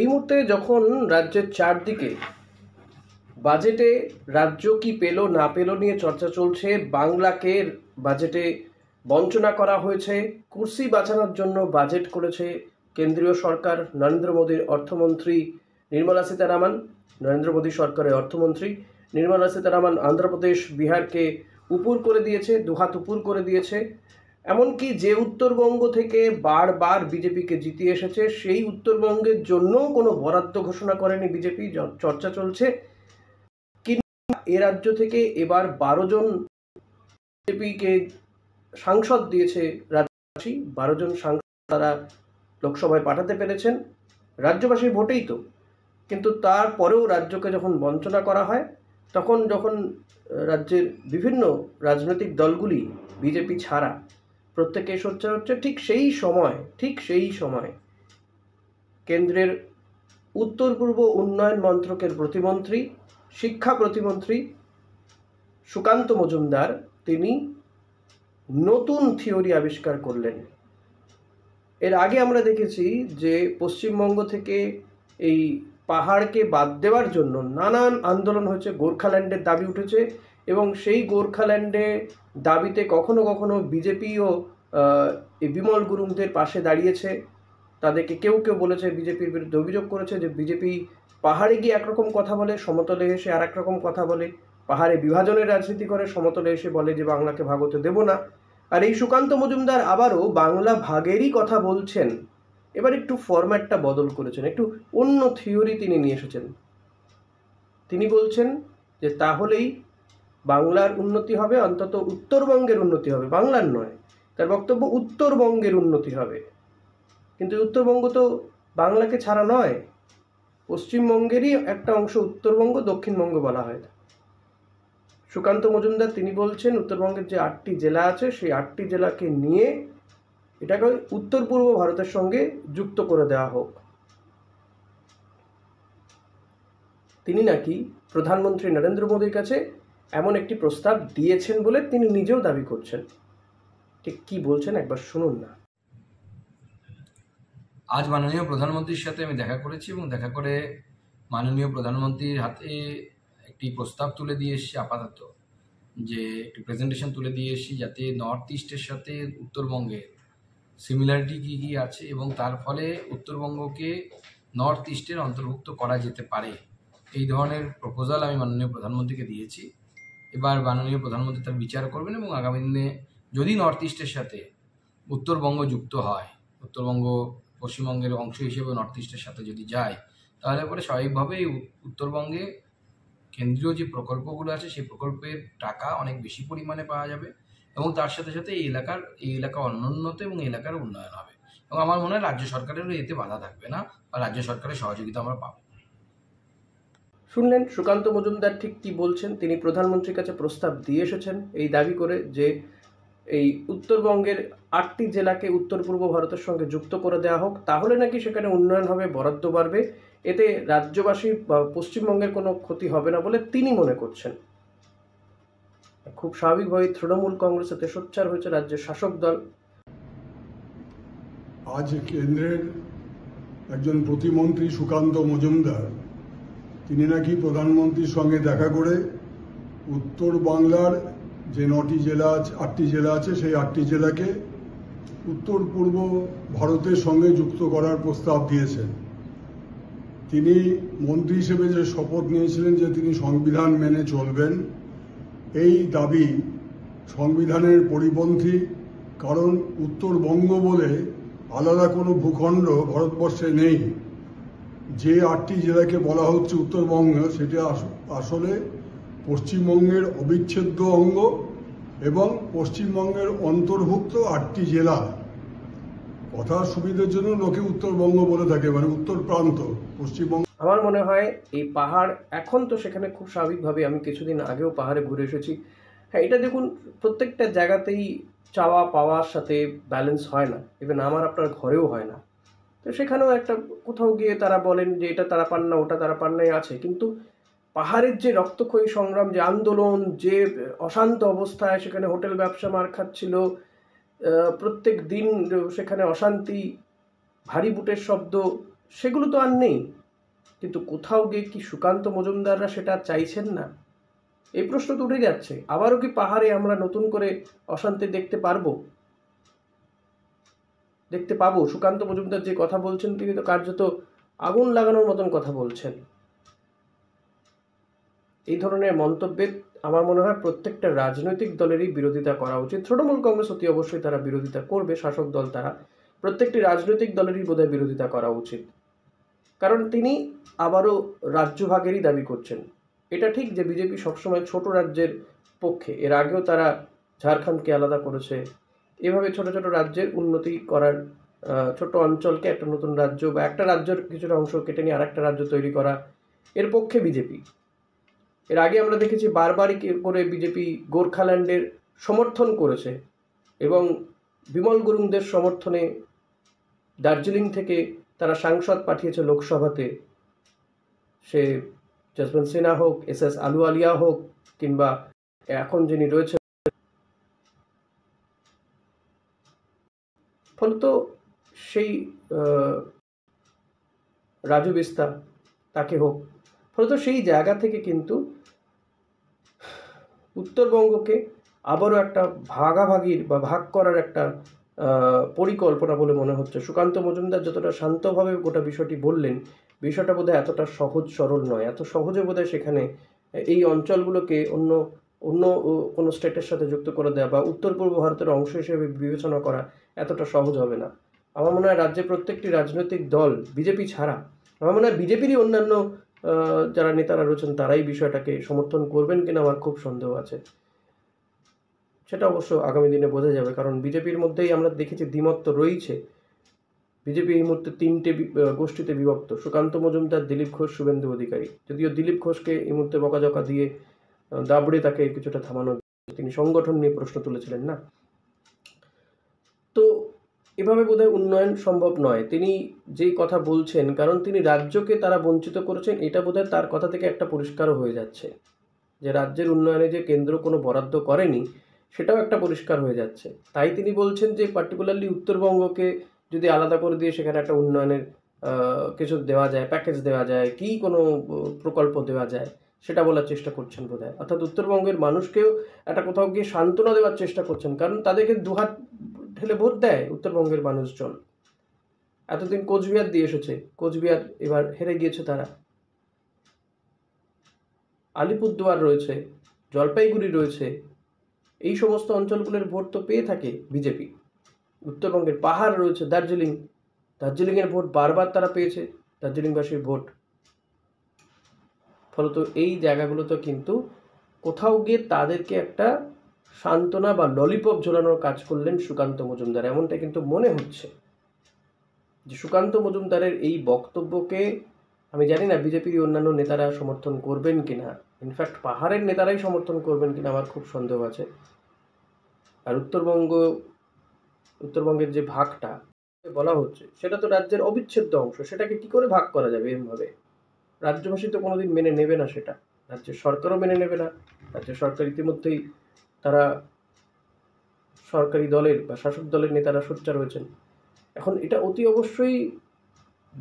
এই মুহূর্তে যখন রাজ্যের চারদিকে বাজেটে রাজ্য কি পেল না পেল নিয়ে চর্চা চলছে বাংলাকে বাজেটে বঞ্চনা করা হয়েছে কুর্সি বাঁচানোর জন্য বাজেট করেছে কেন্দ্রীয় সরকার নরেন্দ্র মোদীর অর্থমন্ত্রী নির্মলা সীতারামন নরেন্দ্র মোদী সরকারের অর্থমন্ত্রী নির্মলা সীতারামন আন্ধ্রপ্রদেশ বিহারকে উপুর করে দিয়েছে দুহাত উপুর করে দিয়েছে এমনকি যে উত্তরবঙ্গ থেকে বারবার বিজেপিকে জিতিয়ে এসেছে সেই উত্তরবঙ্গের জন্য কোনো বরাদ্দ ঘোষণা করেনি বিজেপি চর্চা চলছে কিংবা এ রাজ্য থেকে এবার বারো জন বিজেপিকে সাংসদ দিয়েছে রাজ্যবাসী বারো জন সাংসদ তারা লোকসভায় পাঠাতে পেরেছেন রাজ্যবাসী ভোটেই তো কিন্তু তারপরেও রাজ্যকে যখন বঞ্চনা করা হয় তখন যখন রাজ্যের বিভিন্ন রাজনৈতিক দলগুলি বিজেপি ছাড়া প্রত্যেকের সোচ্চার হচ্ছে ঠিক সেই সময় ঠিক সেই সময় কেন্দ্রের উত্তর পূর্ব উন্নয়ন মন্ত্রকের প্রতিমন্ত্রী শিক্ষা প্রতিমন্ত্রী সুকান্ত মজুমদার তিনি নতুন থিওরি আবিষ্কার করলেন এর আগে আমরা দেখেছি যে পশ্চিমবঙ্গ থেকে এই পাহাড়কে বাদ দেওয়ার জন্য নানান আন্দোলন হয়েছে গোর্খাল্যান্ডের দাবি উঠেছে এবং সেই গোর্খাল্যান্ডে দাবিতে কখনো কখনো বিজেপিও বিমল গুরুংদের পাশে দাঁড়িয়েছে তাদেরকে কেউ কেউ বলেছে বিজেপির বিরুদ্ধে অভিযোগ করেছে যে বিজেপি পাহাড়ে গিয়ে একরকম কথা বলে সমতলে এসে আর রকম কথা বলে পাহাড়ে বিভাজনের রাজনীতি করে সমতলে এসে বলে যে বাংলাকে ভাগতে দেবো না আর এই সুকান্ত মজুমদার আবারও বাংলা ভাগেরই কথা বলছেন এবার একটু ফরম্যাটটা বদল করেছেন একটু অন্য থিওরি তিনি নিয়ে এসেছেন তিনি বলছেন যে তাহলেই বাংলার উন্নতি হবে অন্তত উত্তরবঙ্গের উন্নতি হবে বাংলার নয় তার বক্তব্য উত্তরবঙ্গের উন্নতি হবে কিন্তু উত্তরবঙ্গ তো বাংলাকে ছাড়া নয় পশ্চিমবঙ্গেরই একটা অংশ উত্তরবঙ্গ দক্ষিণবঙ্গ বলা হয় সুকান্ত মজুমদার তিনি বলছেন উত্তরবঙ্গের যে আটটি জেলা আছে সেই আটটি জেলাকে নিয়ে এটাকে উত্তর পূর্ব ভারতের সঙ্গে যুক্ত করে দেওয়া হোক তিনি নাকি প্রধানমন্ত্রী নরেন্দ্র মোদীর কাছে এমন একটি প্রস্তাব দিয়েছেন বলে তিনি নিজেও দাবি করছেন ঠিক কি বলছেন একবার শুনুন না আজ মাননীয় প্রধানমন্ত্রীর সাথে আমি দেখা করেছি এবং দেখা করে মাননীয় প্রধানমন্ত্রীর হাতে একটি প্রস্তাব তুলে দিয়ে এসেছি আপাতত যে একটি প্রেজেন্টেশন তুলে দিয়ে এসেছি যাতে নর্থ ইস্টের সাথে উত্তরবঙ্গে সিমিলারিটি কী কী আছে এবং তার ফলে উত্তরবঙ্গকে নর্থ ইস্টের অন্তর্ভুক্ত করা যেতে পারে এই ধরনের প্রপোজাল আমি মাননীয় প্রধানমন্ত্রীকে দিয়েছি এবার মাননীয় প্রধানমন্ত্রী তার বিচার করবেন এবং আগামী দিনে যদি নর্থ ইস্টের সাথে উত্তরবঙ্গ যুক্ত হয় উত্তরবঙ্গ পশ্চিমবঙ্গের অংশ হিসেবে নর্থ ইস্টের সাথে যদি যায় তাহলে পরে স্বাভাবিকভাবেই উত্তরবঙ্গে কেন্দ্রীয় যে প্রকল্পগুলো আছে সেই প্রকল্পের টাকা অনেক বেশি পরিমাণে পাওয়া যাবে এবং তার সাথে সাথে এই এলাকার এই এলাকা অনুন্নত এবং এলাকার উন্নয়ন হবে এবং আমার মনে হয় রাজ্য সরকারেরও এতে বাধা থাকবে না বা রাজ্য সরকারের সহযোগিতা আমরা পাবো শুনলেন সুকান্ত মজুমদার ঠিক কী বলছেন তিনি প্রধানমন্ত্রীর কাছে প্রস্তাব দিয়ে এসেছেন এই দাবি করে যে এই উত্তরবঙ্গের আটটি জেলাকে উত্তর পূর্ব ভারতের সঙ্গে যুক্ত করে দেওয়া হোক তাহলে নাকি সেখানে উন্নয়ন হবে বরাদ্দ বাড়বে এতে রাজ্যবাসী বা পশ্চিমবঙ্গের কোনো ক্ষতি হবে না বলে তিনি মনে করছেন খুব স্বাভাবিকভাবে তৃণমূল কংগ্রেস এতে সোচ্চার হয়েছে রাজ্যের শাসক দল আজ কেন্দ্রের একজন প্রতিমন্ত্রী সুকান্ত মজুমদার তিনি নাকি প্রধানমন্ত্রীর সঙ্গে দেখা করে উত্তর বাংলার যে নটি জেলা আছে আটটি জেলা আছে সেই আটটি জেলাকে উত্তর পূর্ব ভারতের সঙ্গে যুক্ত করার প্রস্তাব দিয়েছেন তিনি মন্ত্রী হিসেবে যে শপথ নিয়েছিলেন যে তিনি সংবিধান মেনে চলবেন এই দাবি সংবিধানের পরিপন্থী কারণ উত্তরবঙ্গ বলে আলাদা কোনো ভূখণ্ড ভারতবর্ষে নেই যে আটটি জেলাকে বলা হচ্ছে উত্তরবঙ্গ সেটি আসলে পশ্চিমবঙ্গের অবিচ্ছেদ্য অঙ্গ এবং পশ্চিমবঙ্গের অন্তর্ভুক্ত আটটি জেলা কথা সুবিধার জন্য লোকে উত্তরবঙ্গ বলে থাকে মানে উত্তর প্রান্ত পশ্চিমবঙ্গ আমার মনে হয় এই পাহাড় এখন তো সেখানে খুব স্বাভাবিকভাবে আমি কিছুদিন আগেও পাহাড়ে ঘুরে এসেছি হ্যাঁ এটা দেখুন প্রত্যেকটা জায়গাতেই চাওয়া পাওয়ার সাথে ব্যালেন্স হয় না ইভেন আমার আপনার ঘরেও হয় না তো সেখানেও একটা কোথাও গিয়ে তারা বলেন যে এটা তারা পান না ওটা তারা পান নাই আছে কিন্তু পাহাড়ের যে রক্তক্ষয়ী সংগ্রাম যে আন্দোলন যে অশান্ত অবস্থায় সেখানে হোটেল ব্যবসা মার খাচ্ছিল প্রত্যেক দিন সেখানে অশান্তি ভারী বুটের শব্দ সেগুলো তো আর নেই কিন্তু কোথাও গিয়ে কি সুকান্ত মজুমদাররা সেটা চাইছেন না এই প্রশ্ন তো উঠে যাচ্ছে আবারও কি পাহাড়ে আমরা নতুন করে অশান্তি দেখতে পারবো দেখতে পাবো সুকান্ত মজুমদার যে কথা বলছেন তিনি তো কার্যত আগুন লাগানোর মতন কথা বলছেন এই ধরনের মন্তব্যে আমার মনে হয় প্রত্যেকটা রাজনৈতিক দলেরই বিরোধিতা করা উচিত তৃণমূল কংগ্রেস অতি অবশ্যই তারা বিরোধিতা করবে শাসক দল তারা প্রত্যেকটি রাজনৈতিক দলেরই বোধহয় বিরোধিতা করা উচিত কারণ তিনি আবারও রাজ্যভাগেরই দাবি করছেন এটা ঠিক যে বিজেপি সবসময় ছোট রাজ্যের পক্ষে এর আগেও তারা ঝাড়খণ্ডকে আলাদা করেছে এভাবে ছোট ছোট রাজ্যের উন্নতি করার ছোট অঞ্চলকে একটা নতুন রাজ্য বা একটা রাজ্যের কিছুটা অংশ কেটে নিয়ে আর রাজ্য তৈরি করা এর পক্ষে বিজেপি এর আগে আমরা দেখেছি বারবারই করে বিজেপি গোর্খাল্যান্ডের সমর্থন করেছে এবং বিমল গুরুংদের সমর্থনে দার্জিলিং থেকে তারা সাংসদ পাঠিয়েছে লোকসভাতে সে জসবন্ত সিনহা হোক এস এস আলুয়ালিয়া হোক কিংবা এখন যিনি রয়েছে ফলত সেই রাজু বিস্তার তাকে হোক ফলত সেই জায়গা থেকে কিন্তু উত্তরবঙ্গকে আবারও একটা ভাগাভাগির বা ভাগ করার একটা পরিকল্পনা বলে মনে হচ্ছে সুকান্ত মজুমদার যতটা শান্তভাবে গোটা বিষয়টি বললেন বিষয়টা বোধহয় এতটা সহজ সরল নয় এত সহজে বোধহয় সেখানে এই অঞ্চলগুলোকে অন্য অন্য কোনো স্টেটের সাথে যুক্ত করে দেওয়া বা উত্তর পূর্ব ভারতের অংশ হিসেবে বিবেচনা করা এতটা সহজ হবে না আমার মনে হয় রাজ্যের প্রত্যেকটি রাজনৈতিক দল বিজেপি ছাড়া আমার মনে হয় বিজেপিরই অন্যান্য যারা নেতারা রয়েছেন তারাই বিষয়টাকে সমর্থন করবেন কিনা আমার খুব সন্দেহ আছে সেটা অবশ্য আগামী দিনে বোঝা যাবে কারণ বিজেপির মধ্যেই আমরা দেখেছি দ্বিমত রয়েছে বিজেপি এই মুহূর্তে তিনটে গোষ্ঠীতে বিভক্ত সুকান্ত মজুমদার দিলীপ ঘোষ শুভেন্দু অধিকারী যদিও দিলীপ ঘোষকে এই মুহূর্তে বকাঝকা দিয়ে দাবড়ে তাকে কিছুটা থামানো তিনি সংগঠন নিয়ে প্রশ্ন তুলেছিলেন না তো এভাবে বোধহয় উন্নয়ন সম্ভব নয় তিনি যে কথা বলছেন কারণ তিনি রাজ্যকে তারা বঞ্চিত করেছেন এটা বোধহয় তার কথা থেকে একটা পরিষ্কারও হয়ে যাচ্ছে যে রাজ্যের উন্নয়নে যে কেন্দ্র কোনো বরাদ্দ করেনি সেটাও একটা পরিষ্কার হয়ে যাচ্ছে তাই তিনি বলছেন যে পার্টিকুলারলি উত্তরবঙ্গকে যদি আলাদা করে দিয়ে সেখানে একটা উন্নয়নের কিছু দেওয়া যায় প্যাকেজ দেওয়া যায় কি কোনো প্রকল্প দেওয়া যায় সেটা বলার চেষ্টা করছেন বোধ অর্থাৎ উত্তরবঙ্গের মানুষকেও একটা কোথাও গিয়ে সান্ত্বনা দেওয়ার চেষ্টা করছেন কারণ তাদেরকে দুহাত ঠেলে ভোট দেয় উত্তরবঙ্গের মানুষজন এতদিন কোচবিহার দিয়ে এসেছে কোচবিহার এবার হেরে গিয়েছে তারা আলিপুরদুয়ার রয়েছে জলপাইগুড়ি রয়েছে এই সমস্ত অঞ্চলগুলোর ভোট তো পেয়ে থাকে বিজেপি উত্তরবঙ্গের পাহাড় রয়েছে দার্জিলিং দার্জিলিংয়ের ভোট বারবার তারা পেয়েছে দার্জিলিংবাসীর ভোট ফলত এই জায়গাগুলোতে কিন্তু কোথাও গিয়ে তাদেরকে একটা সান্ত্বনা বা ললিপপ ঝোলানোর কাজ করলেন সুকান্ত মজুমদার এমনটা কিন্তু মনে হচ্ছে যে সুকান্ত মজুমদারের এই বক্তব্যকে আমি জানি না বিজেপির অন্যান্য নেতারা সমর্থন করবেন কি না ইনফ্যাক্ট পাহাড়ের নেতারাই সমর্থন করবেন কিনা আমার খুব সন্দেহ আছে আর উত্তরবঙ্গ উত্তরবঙ্গের যে ভাগটা বলা হচ্ছে সেটা তো রাজ্যের অবিচ্ছেদ্য অংশ সেটাকে কি করে ভাগ করা যাবে এমভাবে রাজ্যবাসী তো কোনোদিন মেনে নেবে না সেটা রাজ্য সরকারও মেনে নেবে না রাজ্য সরকার ইতিমধ্যেই তারা সরকারি দলের বা শাসক দলের নেতারা সোচ্চার হয়েছেন এখন এটা অতি অবশ্যই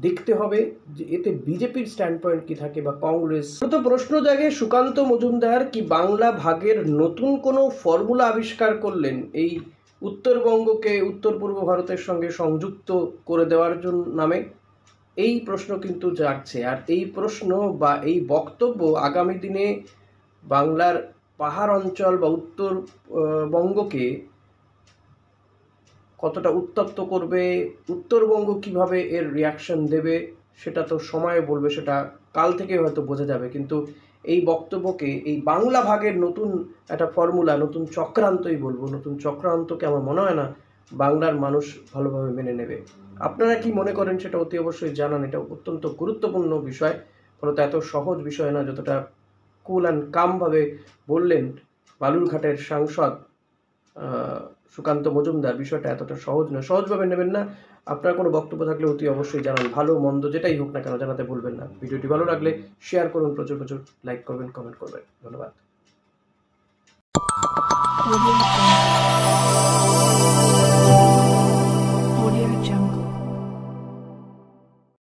দেখতে হবে যে এতে বিজেপির স্ট্যান্ড পয়েন্ট কী থাকে বা কংগ্রেস তো প্রশ্ন জাগে সুকান্ত মজুমদার কি বাংলা ভাগের নতুন কোনো ফর্মুলা আবিষ্কার করলেন এই উত্তরবঙ্গকে উত্তর পূর্ব ভারতের সঙ্গে সংযুক্ত করে দেওয়ার জন্য নামে এই প্রশ্ন কিন্তু জাগছে আর এই প্রশ্ন বা এই বক্তব্য আগামী দিনে বাংলার পাহাড় অঞ্চল বা উত্তরবঙ্গকে কতটা উত্তপ্ত করবে উত্তরবঙ্গ কিভাবে এর রিয়াকশন দেবে সেটা তো সময়ে বলবে সেটা কাল থেকে হয়তো বোঝা যাবে কিন্তু এই বক্তব্যকে এই বাংলা ভাগের নতুন একটা ফর্মুলা নতুন চক্রান্তই বলবো নতুন চক্রান্তকে আমার মনে হয় না বাংলার মানুষ ভালোভাবে মেনে নেবে আপনারা কি মনে করেন সেটা অতি অবশ্যই জানান এটা অত্যন্ত গুরুত্বপূর্ণ বিষয় ফলত এত সহজ বিষয় না যতটা কুল অ্যান্ড কামভাবে বললেন বালুরঘাটের সাংসদ সুকান্ত মজুমদার বিষয়টা এতটা সহজ না সহজভাবে নেবেন না আপনার কোনো বক্তব্য থাকলে অতি অবশ্যই জানান ভালো মন্দ যেটাই হোক না কেন জানাতে ভুলবেন না ভিডিওটি ভালো লাগলে শেয়ার করুন প্রচুর প্রচুর লাইক করবেন কমেন্ট করবেন ধন্যবাদ